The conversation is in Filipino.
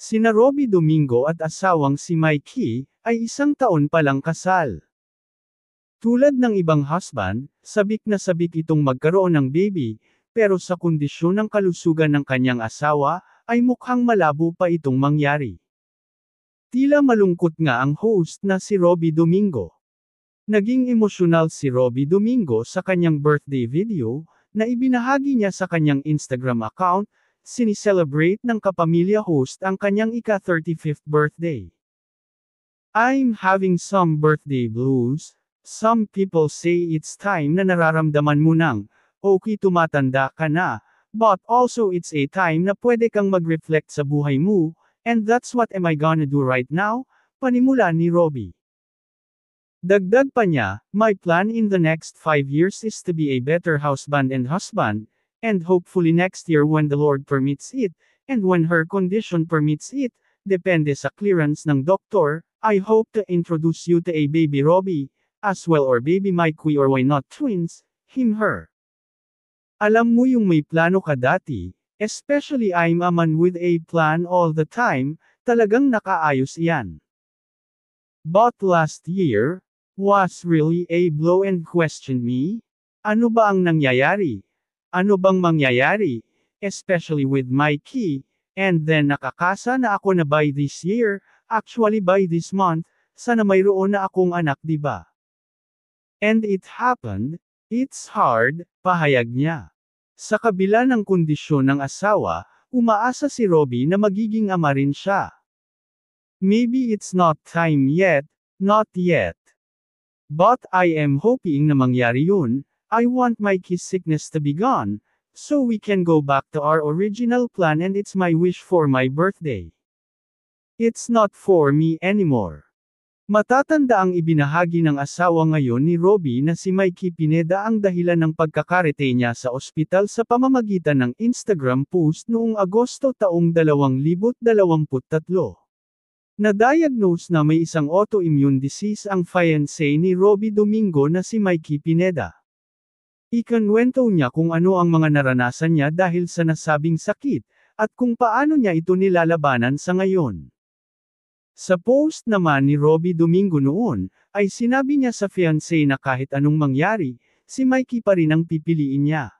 Sina Robbie Domingo at asawang si Mikey, ay isang taon palang kasal. Tulad ng ibang husband, sabik na sabik itong magkaroon ng baby, pero sa kondisyon ng kalusugan ng kanyang asawa, ay mukhang malabo pa itong mangyari. Tila malungkot nga ang host na si Robbie Domingo. Naging emosyonal si Robbie Domingo sa kanyang birthday video, na ibinahagi niya sa kanyang Instagram account, sinicelebrate ng kapamilya host ang kanyang ika-35th birthday. I'm having some birthday blues, some people say it's time na nararamdaman mo nang, okay tumatanda ka na, but also it's a time na pwede kang mag-reflect sa buhay mo, and that's what am I gonna do right now, panimula ni Robbie. Dagdag pa niya, my plan in the next 5 years is to be a better houseband and husband, and hopefully next year when the Lord permits it, and when her condition permits it, depende sa clearance ng doktor, I hope to introduce you to a baby Robbie, as well or baby Mike or why not twins, him her. Alam mo yung may plano ka dati, especially I'm a man with a plan all the time, talagang nakaayos iyan. But last year, was really a blow and question me? Ano ba ang nangyayari? Ano bang mangyayari? Especially with Mikey, And then nakakasa na ako na by this year, actually by this month, sana mayroon na akong anak di ba? And it happened, it's hard, pahayag niya. Sa kabila ng kondisyon ng asawa, umaasa si Robbie na magiging ama rin siya. Maybe it's not time yet, not yet. But I am hoping na mangyari yun, I want my kiss sickness to be gone, so we can go back to our original plan and it's my wish for my birthday. It's not for me anymore. Matatanda ang ibinahagi ng asawa ngayon ni Robbie na si Mikey Pineda ang dahilan ng pagkakarete niya sa ospital sa pamamagitan ng Instagram post noong Agosto taong 2023. Na-diagnose na may isang autoimmune disease ang fiancé ni Robbie Domingo na si Mikey Pineda. Ikanwento niya kung ano ang mga naranasan niya dahil sa nasabing sakit, at kung paano niya ito nilalabanan sa ngayon. Sa post naman ni Robbie Domingo noon, ay sinabi niya sa fiancé na kahit anong mangyari, si Mikey pa rin ang pipiliin niya.